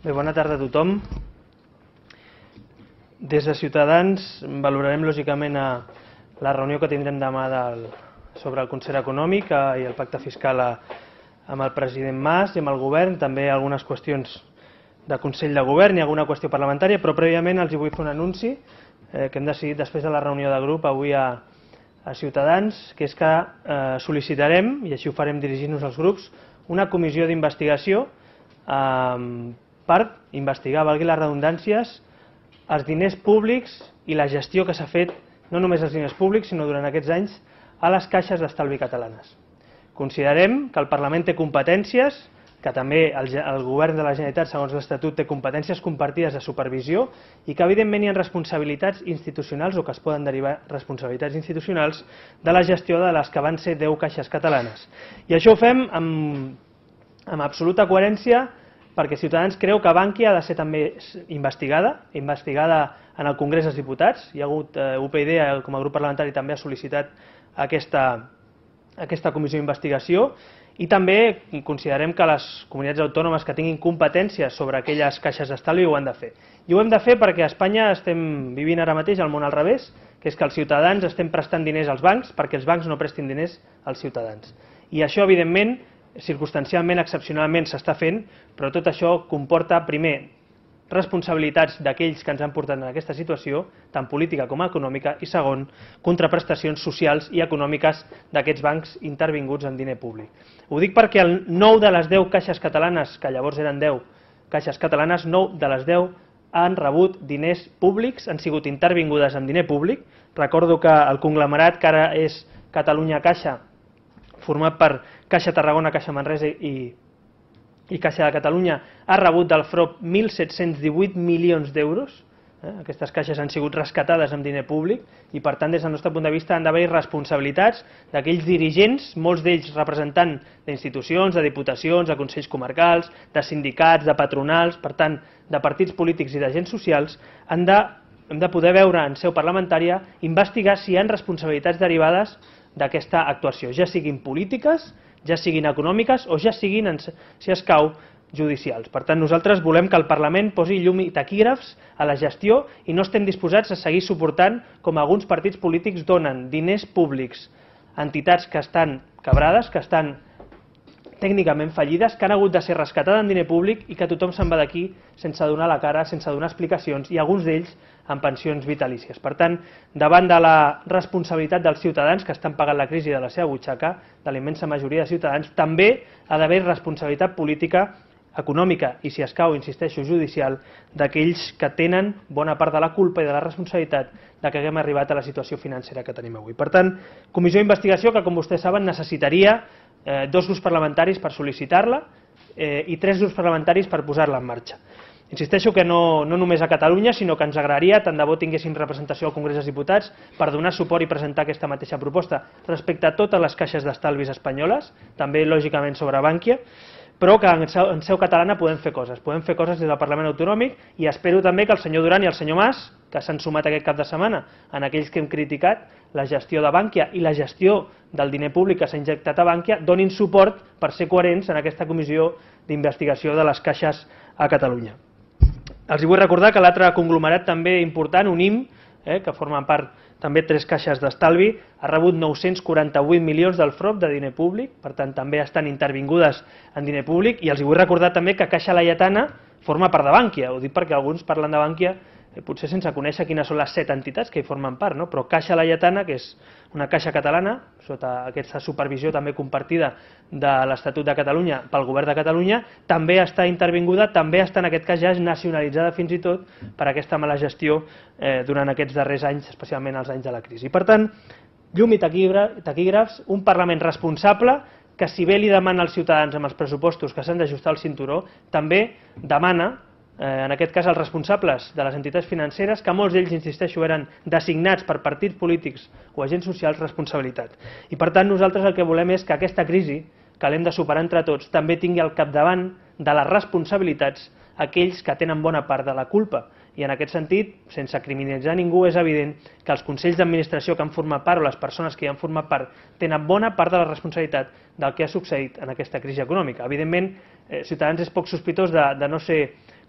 Bé, bona tarda a tothom. Des de Ciutadans valorarem lògicament a la reunió que tindrem demà del, sobre el concert econòmic i el pacte fiscal a, amb el president Mas i amb el govern, també algunes qüestions de Consell de Govern i alguna qüestió parlamentària, però prèviament els vull fer un anunci eh, que hem decidit després de la reunió de grup avui a, a Ciutadans, que és que eh, sol·licitarem, i així ho farem dirigint-nos als grups, una comissió d'investigació eh, per investigar, valgui les redundàncies, els diners públics i la gestió que s'ha fet, no només els diners públics, sinó durant aquests anys, a les caixes d'estalvi catalanes. Considerem que el Parlament té competències, que també el, el govern de la Generalitat, segons l'Estatut, té competències compartides de supervisió i que evidentment hi ha responsabilitats institucionals o que es poden derivar responsabilitats institucionals de la gestió de les que van ser 10 caixes catalanes. I això ho fem amb, amb absoluta coherència perquè Ciutadans creu que Bankia ha de ser també investigada, investigada en el Congrés dels Diputats. Hi ha hagut eh, UPyD, eh, com a grup parlamentari, també ha sol·licitat aquesta, aquesta comissió d'investigació i també considerem que les comunitats autònomes que tinguin competències sobre aquelles caixes d'estalvi ho han de fer. I ho hem de fer perquè a Espanya estem vivint ara mateix el món al revés, que és que els ciutadans estem prestant diners als bancs perquè els bancs no prestin diners als ciutadans. I això, evidentment, circumstancialment, excepcionalment s'està fent, però tot això comporta primer responsabilitats d'aquells que ens han portat en aquesta situació, tant política com econòmica, i segon, contraprestacions socials i econòmiques d'aquests bancs intervinguts en diner públic. Ho dic perquè el 9 de les 10 caixes catalanes, que llavors eren 10 caixes catalanes, 9 de les 10 han rebut diners públics, han sigut intervingudes en diner públic. Recordo que el conglomerat que ara és Catalunya Caixa, format per Caixa Tarragona, Caixa Manresa i, i Caixa de Catalunya ha rebut del FROP 1.718 milions d'euros, Eh? Aquestes caixes han sigut rescatades amb diner públic i, per tant, des del nostre punt de vista han d'haver responsabilitats d'aquells dirigents, molts d'ells representant d'institucions, de diputacions, de consells comarcals, de sindicats, de patronals, per tant, de partits polítics i d'agents socials, han de, hem de poder veure en seu parlamentària investigar si hi han responsabilitats derivades d'aquesta actuació, ja siguin polítiques, ja siguin econòmiques o ja siguin, si escau, judicials. Per tant, nosaltres volem que el Parlament posi llum i taquígrafs a la gestió i no estem disposats a seguir suportant com alguns partits polítics donen diners públics a entitats que estan quebrades, que estan tècnicament fallides que han hagut de ser rescatades amb diner públic i que tothom se'n va d'aquí sense donar la cara, sense donar explicacions i alguns d'ells amb pensions vitalícies. Per tant, davant de la responsabilitat dels ciutadans que estan pagant la crisi de la seva butxaca, de la immensa majoria de ciutadans, també ha d'haver responsabilitat política econòmica i, si escau, insisteixo, judicial, d'aquells que tenen bona part de la culpa i de la responsabilitat de que haguem arribat a la situació financera que tenim avui. Per tant, comissió d'investigació que, com vostès saben, necessitaria eh, dos grups parlamentaris per sol·licitar-la eh, i tres grups parlamentaris per posar-la en marxa. Insisteixo que no, no només a Catalunya, sinó que ens agradaria, tant de bo tinguéssim representació al Congrés dels Diputats, per donar suport i presentar aquesta mateixa proposta respecte a totes les caixes d'estalvis espanyoles, també lògicament sobre Bànquia, però que en seu, en seu catalana podem fer coses, podem fer coses des del Parlament Autonòmic i espero també que el senyor Duran i el senyor Mas, que s'han sumat aquest cap de setmana en aquells que hem criticat la gestió de Bànquia i la gestió del diner públic que s'ha injectat a Bànquia, donin suport per ser coherents en aquesta comissió d'investigació de les caixes a Catalunya. Els vull recordar que l'altre conglomerat també important, UNIM, eh, que forma part també tres caixes d'estalvi, ha rebut 948 milions del FROP de diner públic, per tant també estan intervingudes en diner públic, i els vull recordar també que Caixa Laietana forma part de Bànquia, ho dic perquè alguns parlen de Bànquia Eh, potser sense conèixer quines són les set entitats que hi formen part, no? però Caixa Laietana, que és una caixa catalana, sota aquesta supervisió també compartida de l'Estatut de Catalunya pel Govern de Catalunya, també està intervinguda, també està en aquest cas ja nacionalitzada fins i tot per aquesta mala gestió eh, durant aquests darrers anys, especialment els anys de la crisi. Per tant, llum i taquígrafs, un Parlament responsable que si bé li demana als ciutadans amb els pressupostos que s'han d'ajustar al cinturó, també demana Eh, en aquest cas els responsables de les entitats financeres, que molts d'ells, insisteixo, eren designats per partits polítics o agents socials, responsabilitat. I per tant nosaltres el que volem és que aquesta crisi, que l'hem de superar entre tots, també tingui al capdavant de les responsabilitats aquells que tenen bona part de la culpa. I en aquest sentit, sense criminalitzar ningú, és evident que els consells d'administració que han format part o les persones que hi han format part tenen bona part de la responsabilitat del que ha succeït en aquesta crisi econòmica. Evidentment, eh, Ciutadans és poc sospitós de, de no ser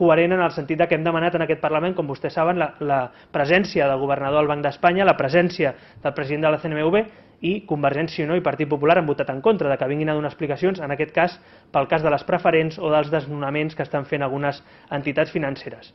coherent en el sentit de que hem demanat en aquest Parlament, com vostès saben, la, la presència del governador del Banc d'Espanya, la presència del president de la CNMV i Convergència i Unió i Partit Popular han votat en contra de que vinguin a donar explicacions, en aquest cas pel cas de les preferents o dels desnonaments que estan fent algunes entitats financeres.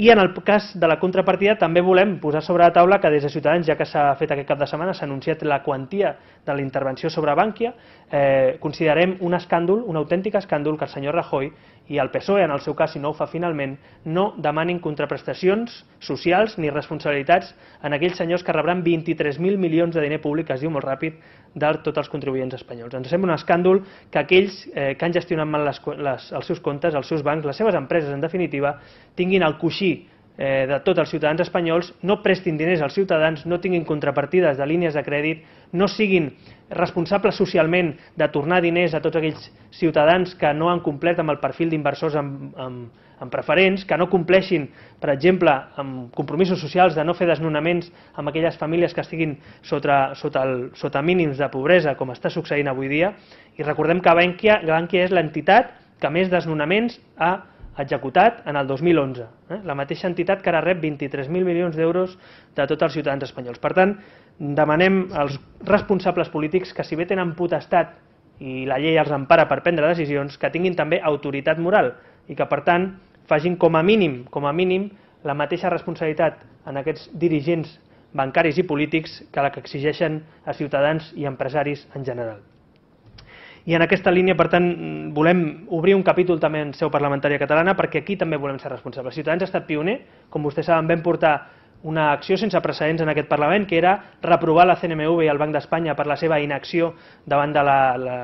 I en el cas de la contrapartida també volem posar sobre la taula que des de Ciutadans, ja que s'ha fet aquest cap de setmana, s'ha anunciat la quantia de la intervenció sobre Bànquia, eh, considerem un escàndol, un autèntic escàndol que el senyor Rajoy i el PSOE, en el seu cas, si no ho fa finalment, no demanin contraprestacions socials ni responsabilitats en aquells senyors que rebran 23.000 milions de diner públic, que es diu molt ràpid, de tots els contribuents espanyols. Ens sembla un escàndol que aquells eh, que han gestionat mal les, les, els seus comptes, els seus bancs, les seves empreses, en definitiva, tinguin el coixí eh, de tots els ciutadans espanyols, no prestin diners als ciutadans, no tinguin contrapartides de línies de crèdit, no siguin responsable socialment de tornar diners a tots aquells ciutadans que no han complert amb el perfil d'inversors amb, amb, amb preferents, que no compleixin, per exemple, amb compromisos socials de no fer desnonaments amb aquelles famílies que estiguin sota, sota, el, sota mínims de pobresa, com està succeint avui dia, i recordem que Bankia, Bankia és l'entitat que més desnonaments ha executat en el 2011. Eh? La mateixa entitat que ara rep 23.000 milions d'euros de tots els ciutadans espanyols. Per tant, demanem als responsables polítics que si bé tenen potestat i la llei els empara per prendre decisions, que tinguin també autoritat moral i que per tant facin com a mínim, com a mínim, la mateixa responsabilitat en aquests dirigents bancaris i polítics que la que exigeixen a ciutadans i empresaris en general. I en aquesta línia, per tant, volem obrir un capítol també en seu parlamentària catalana perquè aquí també volem ser responsables. Ciutadans ha estat pioner, com vostès saben, vam portar una acció sense precedents en aquest Parlament, que era reprovar la CNMV i el Banc d'Espanya per la seva inacció davant de la, la,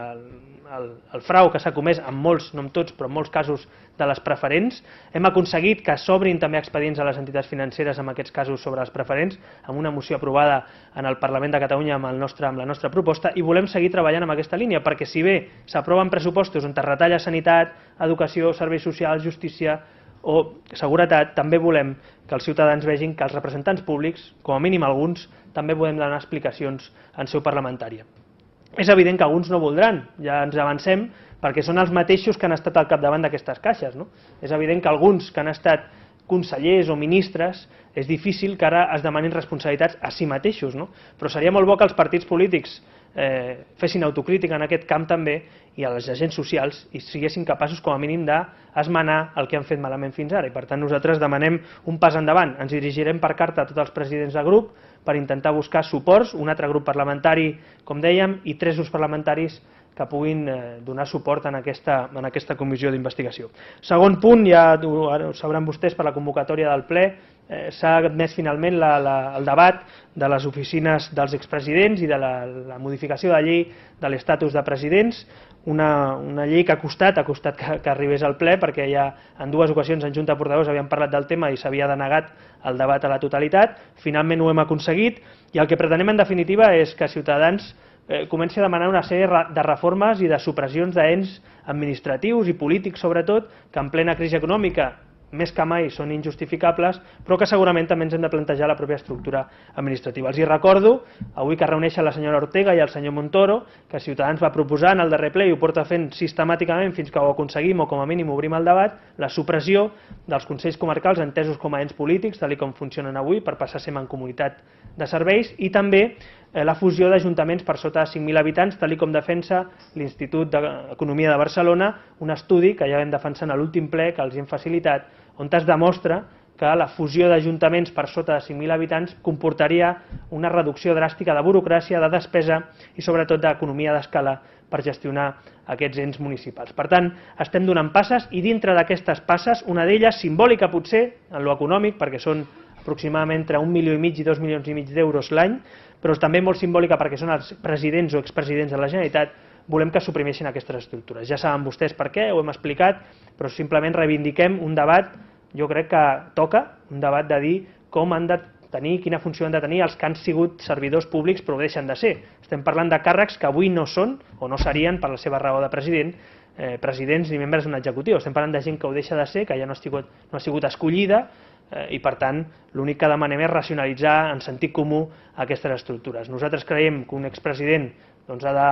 el, el frau que s'ha comès en molts, no en tots, però en molts casos de les preferents. Hem aconseguit que s'obrin també expedients a les entitats financeres en aquests casos sobre les preferents, amb una moció aprovada en el Parlament de Catalunya amb, el nostre, amb la nostra proposta, i volem seguir treballant en aquesta línia, perquè si bé s'aproven pressupostos on es retalla sanitat, educació, serveis socials, justícia, o seguretat, també volem que els ciutadans vegin que els representants públics, com a mínim alguns, també podem donar explicacions en seu parlamentària. És evident que alguns no voldran, ja ens avancem, perquè són els mateixos que han estat al capdavant d'aquestes caixes. No? És evident que alguns que han estat consellers o ministres, és difícil que ara es demanin responsabilitats a si mateixos, no? però seria molt bo que els partits polítics eh, fessin autocrítica en aquest camp també i als agents socials i siguessin capaços com a mínim d'esmenar el que han fet malament fins ara. I per tant nosaltres demanem un pas endavant. Ens dirigirem per carta a tots els presidents de grup per intentar buscar suports, un altre grup parlamentari, com dèiem, i tres grups parlamentaris que puguin eh, donar suport en aquesta, en aquesta comissió d'investigació. Segon punt, ja ho sabran vostès per la convocatòria del ple, Eh, s'ha admès finalment la, la, el debat de les oficines dels expresidents i de la, la modificació de la llei de l'estatus de presidents, una, una llei que ha costat, ha costat que, que arribés al ple perquè ja en dues ocasions en Junta de Portadors havien parlat del tema i s'havia denegat el debat a la totalitat, finalment ho hem aconseguit i el que pretenem en definitiva és que Ciutadans eh, comenci a demanar una sèrie de reformes i de supressions d'ens administratius i polítics sobretot que en plena crisi econòmica més que mai són injustificables, però que segurament també ens hem de plantejar la pròpia estructura administrativa. Els hi recordo, avui que reuneixen la senyora Ortega i el senyor Montoro, que Ciutadans va proposar en el darrer ple i ho porta fent sistemàticament fins que ho aconseguim o com a mínim obrim el debat, la supressió dels Consells Comarcals entesos com a ens polítics, tal com funcionen avui, per passar a ser comunitat de serveis, i també eh, la fusió d'ajuntaments per sota de 5.000 habitants, tal com defensa l'Institut d'Economia de Barcelona, un estudi que ja vam defensar en l'últim ple que els hem facilitat on es demostra que la fusió d'ajuntaments per sota de 5.000 habitants comportaria una reducció dràstica de burocràcia, de despesa i sobretot d'economia d'escala per gestionar aquests ens municipals. Per tant, estem donant passes i dintre d'aquestes passes, una d'elles simbòlica potser en lo econòmic, perquè són aproximadament entre un milió i mig i dos milions i mig d'euros l'any, però també molt simbòlica perquè són els presidents o expresidents de la Generalitat volem que suprimeixin aquestes estructures. Ja saben vostès per què, ho hem explicat, però simplement reivindiquem un debat, jo crec que toca, un debat de dir com han de tenir, quina funció han de tenir els que han sigut servidors públics però deixen de ser. Estem parlant de càrrecs que avui no són o no serien per la seva raó de president, eh, presidents ni membres d'un executiu. Estem parlant de gent que ho deixa de ser, que ja no ha sigut, no ha sigut escollida eh, i, per tant, l'únic que demanem és racionalitzar en sentit comú aquestes estructures. Nosaltres creiem que un expresident doncs, ha de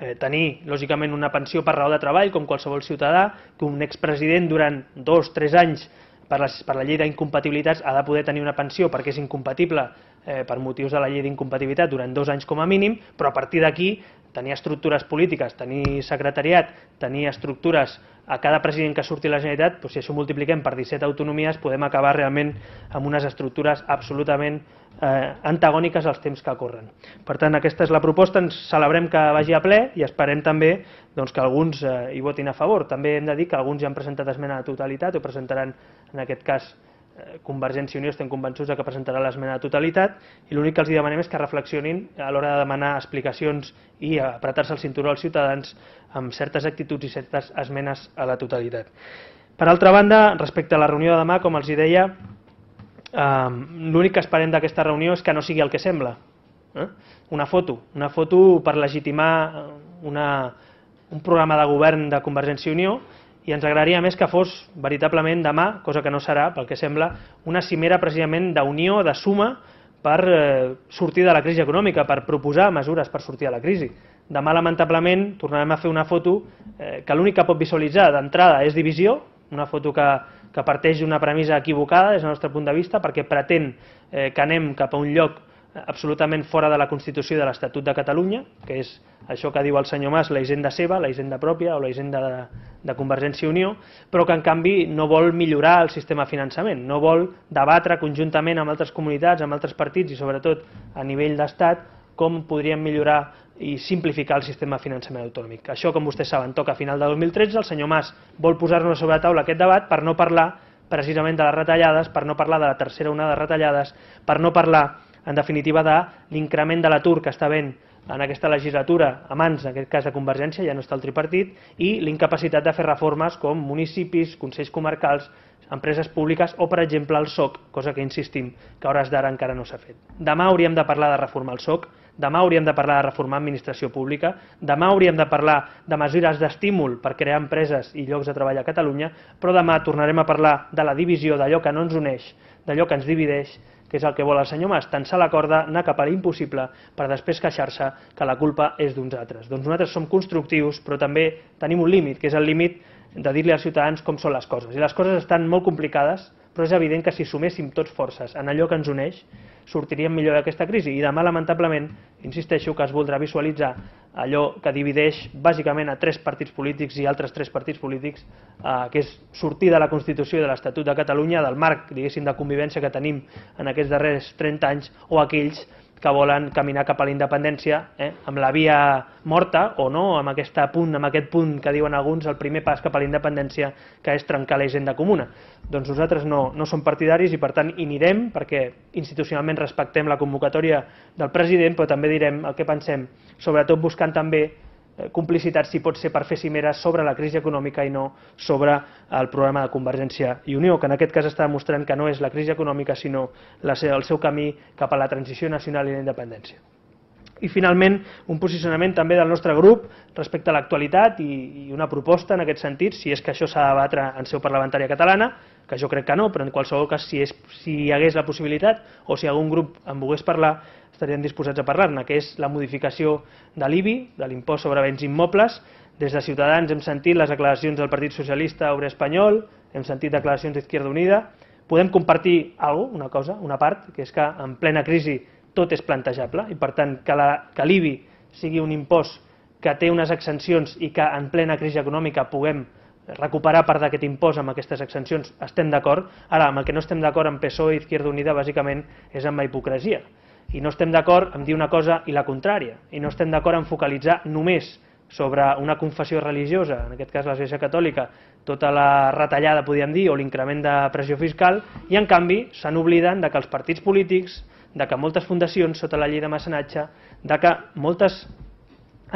eh, tenir, lògicament, una pensió per raó de treball, com qualsevol ciutadà, que un expresident durant dos, tres anys per, les, per la llei d'incompatibilitats ha de poder tenir una pensió perquè és incompatible eh, per motius de la llei d'incompatibilitat durant dos anys com a mínim, però a partir d'aquí tenir estructures polítiques, tenir secretariat, tenir estructures a cada president que surti a la Generalitat, doncs si això ho multipliquem per 17 autonomies podem acabar realment amb unes estructures absolutament eh, antagòniques als temps que corren. Per tant, aquesta és la proposta, ens celebrem que vagi a ple i esperem també doncs, que alguns eh, hi votin a favor. També hem de dir que alguns ja han presentat esmena a totalitat o presentaran en aquest cas eh, Convergència i Unió estem convençuts que presentarà l'esmena de totalitat i l'únic que els demanem és que reflexionin a l'hora de demanar explicacions i apretar-se el cinturó als ciutadans amb certes actituds i certes esmenes a la totalitat. Per altra banda, respecte a la reunió de demà, com els deia, ehm, l'únic que esperem d'aquesta reunió és que no sigui el que sembla. Eh? Una foto, una foto per legitimar una, un programa de govern de Convergència i Unió i ens agradaria més que fos veritablement demà, cosa que no serà, pel que sembla, una cimera precisament d'unió, de suma, per eh, sortir de la crisi econòmica, per proposar mesures per sortir de la crisi. Demà, lamentablement, tornarem a fer una foto eh, que l'únic que pot visualitzar d'entrada és divisió, una foto que, que parteix d'una premissa equivocada des del nostre punt de vista, perquè pretén eh, que anem cap a un lloc absolutament fora de la Constitució i de l'Estatut de Catalunya, que és això que diu el senyor Mas, la hisenda seva, la hisenda pròpia o la hisenda de, de Convergència i Unió, però que en canvi no vol millorar el sistema de finançament, no vol debatre conjuntament amb altres comunitats, amb altres partits i sobretot a nivell d'Estat com podríem millorar i simplificar el sistema de finançament autonòmic. Això, com vostès saben, toca a final de 2013, el senyor Mas vol posar-nos sobre la taula aquest debat per no parlar precisament de les retallades, per no parlar de la tercera onada de retallades, per no parlar en definitiva, de l'increment de l'atur que està havent en aquesta legislatura a mans, en aquest cas de Convergència, ja no està el tripartit, i l'incapacitat de fer reformes com municipis, consells comarcals, empreses públiques o, per exemple, el SOC, cosa que insistim que a hores d'ara encara no s'ha fet. Demà hauríem de parlar de reformar el SOC, demà hauríem de parlar de reformar administració pública, demà hauríem de parlar de mesures d'estímul per crear empreses i llocs de treball a Catalunya, però demà tornarem a parlar de la divisió d'allò que no ens uneix, d'allò que ens divideix, que és el que vol el senyor Mas, tensar la corda, anar cap a l'impossible, per després queixar-se que la culpa és d'uns altres. Doncs nosaltres som constructius, però també tenim un límit, que és el límit de dir-li als ciutadans com són les coses. I les coses estan molt complicades, però és evident que si suméssim tots forces en allò que ens uneix, sortiríem millor d'aquesta crisi. I demà, lamentablement, insisteixo que es voldrà visualitzar allò que divideix bàsicament a tres partits polítics i altres tres partits polítics, eh, que és sortir de la Constitució i de l'Estatut de Catalunya, del marc, diguéssim, de convivència que tenim en aquests darrers 30 anys, o aquells que volen caminar cap a la independència eh? amb la via morta o no, amb, aquesta punt, amb aquest punt que diuen alguns, el primer pas cap a la independència que és trencar la hisenda comuna. Doncs nosaltres no, no som partidaris i per tant hi anirem perquè institucionalment respectem la convocatòria del president però també direm el que pensem, sobretot buscant també Eh, complicitat si pot ser per fer cimeres sobre la crisi econòmica i no sobre el programa de Convergència i Unió, que en aquest cas està demostrant que no és la crisi econòmica sinó la, el seu camí cap a la transició nacional i la independència. I finalment, un posicionament també del nostre grup respecte a l'actualitat i, i una proposta en aquest sentit, si és que això s'ha de debatre en seu parlamentària catalana, que jo crec que no, però en qualsevol cas si, és, si hi hagués la possibilitat o si algun grup en volgués parlar estarien disposats a parlar-ne, que és la modificació de l'IBI, de l'impost sobre béns immobles. Des de Ciutadans hem sentit les declaracions del Partit Socialista Obrer Espanyol, hem sentit declaracions d'Izquierda Unida, podem compartir alguna cosa, una part, que és que en plena crisi tot és plantejable i per tant que l'IBI sigui un impost que té unes exencions i que en plena crisi econòmica puguem recuperar part d'aquest impost amb aquestes exencions, estem d'acord, ara amb el que no estem d'acord amb PSOE i Izquierda Unida bàsicament és amb la hipocresia i no estem d'acord amb dir una cosa i la contrària i no estem d'acord en focalitzar només sobre una confessió religiosa, en aquest cas l'Església Catòlica, tota la retallada, podríem dir, o l'increment de pressió fiscal, i en canvi se n'obliden de que els partits polítics, de que moltes fundacions, sota la llei de mecenatge, de que moltes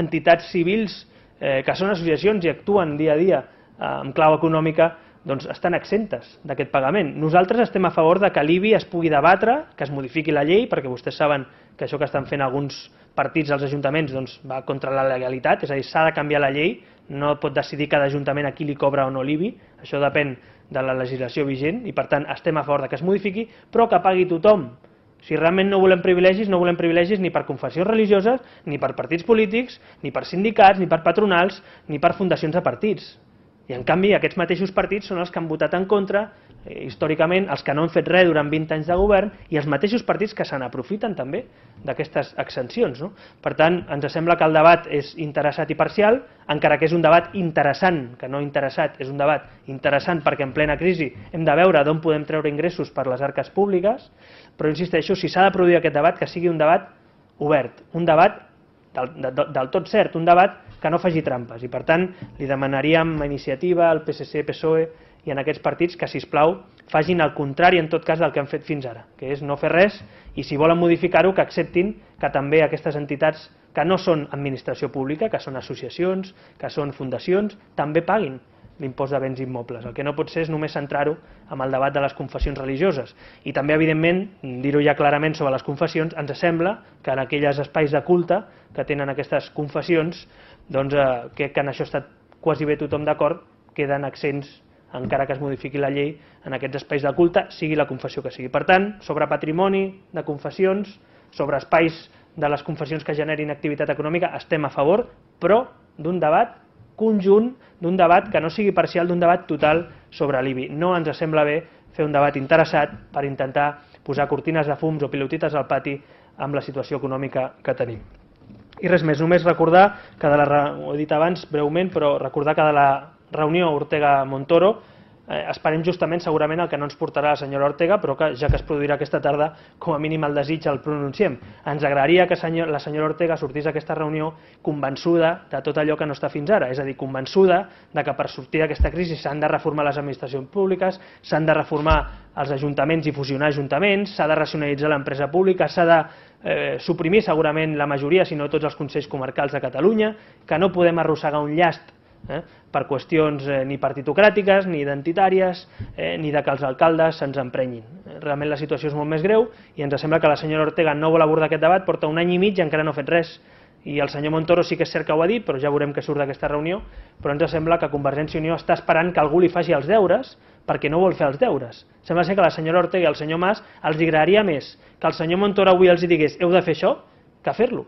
entitats civils eh, que són associacions i actuen dia a dia eh, amb clau econòmica, doncs estan exemptes d'aquest pagament. Nosaltres estem a favor de que l'IBI es pugui debatre, que es modifiqui la llei, perquè vostès saben que això que estan fent alguns partits als ajuntaments doncs, va contra la legalitat, és a dir, s'ha de canviar la llei, no pot decidir cada ajuntament a qui li cobra o no l'IBI, això depèn de la legislació vigent i per tant estem a favor de que es modifiqui, però que pagui tothom si realment no volem privilegis, no volem privilegis ni per confessions religioses, ni per partits polítics, ni per sindicats, ni per patronals, ni per fundacions de partits. I en canvi aquests mateixos partits són els que han votat en contra Eh, històricament els que no han fet res durant 20 anys de govern i els mateixos partits que se n'aprofiten també d'aquestes exencions. No? Per tant, ens sembla que el debat és interessat i parcial, encara que és un debat interessant, que no interessat, és un debat interessant perquè en plena crisi hem de veure d'on podem treure ingressos per les arques públiques, però insisteixo, si s'ha de produir aquest debat, que sigui un debat obert, un debat del, del, del tot cert, un debat que no faci trampes, i per tant li demanaríem a iniciativa, al PSC, PSOE, i en aquests partits que, si us plau, facin el contrari en tot cas del que han fet fins ara, que és no fer res i si volen modificar-ho que acceptin que també aquestes entitats que no són administració pública, que són associacions, que són fundacions, també paguin l'impost de béns immobles. El que no pot ser és només centrar-ho en el debat de les confessions religioses. I també, evidentment, dir-ho ja clarament sobre les confessions, ens sembla que en aquells espais de culte que tenen aquestes confessions, doncs, eh, que, que en això ha estat quasi bé tothom d'acord, queden accents encara que es modifiqui la llei en aquests espais de culte, sigui la confessió que sigui. Per tant, sobre patrimoni de confessions, sobre espais de les confessions que generin activitat econòmica, estem a favor, però d'un debat conjunt, d'un debat que no sigui parcial, d'un debat total sobre l'IBI. No ens sembla bé fer un debat interessat per intentar posar cortines de fums o pilotites al pati amb la situació econòmica que tenim. I res més, només recordar que de la, ho he dit abans breument, però recordar que de la reunió Ortega-Montoro eh, esperem justament segurament el que no ens portarà la senyora Ortega, però que ja que es produirà aquesta tarda, com a mínim el desig el pronunciem. Ens agradaria que senyor, la senyora Ortega sortís d'aquesta reunió convençuda de tot allò que no està fins ara, és a dir, convençuda de que per sortir d'aquesta crisi s'han de reformar les administracions públiques, s'han de reformar els ajuntaments i fusionar ajuntaments, s'ha de racionalitzar l'empresa pública, s'ha de eh, suprimir segurament la majoria, si no tots els consells comarcals de Catalunya, que no podem arrossegar un llast eh? per qüestions eh, ni partitocràtiques, ni identitàries, eh, ni de que els alcaldes se'ns emprenyin. Realment la situació és molt més greu i ens sembla que la senyora Ortega no vol abordar aquest debat, porta un any i mig i encara no ha fet res. I el senyor Montoro sí que és cert que ho ha dit, però ja veurem que surt d'aquesta reunió, però ens sembla que Convergència i Unió està esperant que algú li faci els deures perquè no vol fer els deures. Sembla ser que la senyora Ortega i el senyor Mas els agradaria més que el senyor Montoro avui els digués heu de fer això que fer-lo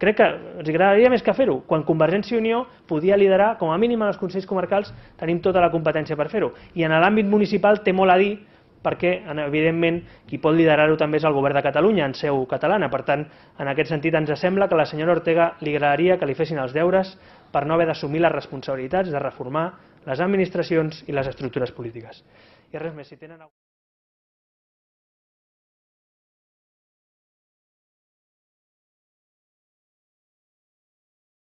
crec que els agradaria més que fer-ho. Quan Convergència i Unió podia liderar, com a mínim en els Consells Comarcals, tenim tota la competència per fer-ho. I en l'àmbit municipal té molt a dir perquè, evidentment, qui pot liderar-ho també és el govern de Catalunya, en seu catalana. Per tant, en aquest sentit, ens sembla que a la senyora Ortega li agradaria que li fessin els deures per no haver d'assumir les responsabilitats de reformar les administracions i les estructures polítiques. I res més, si tenen...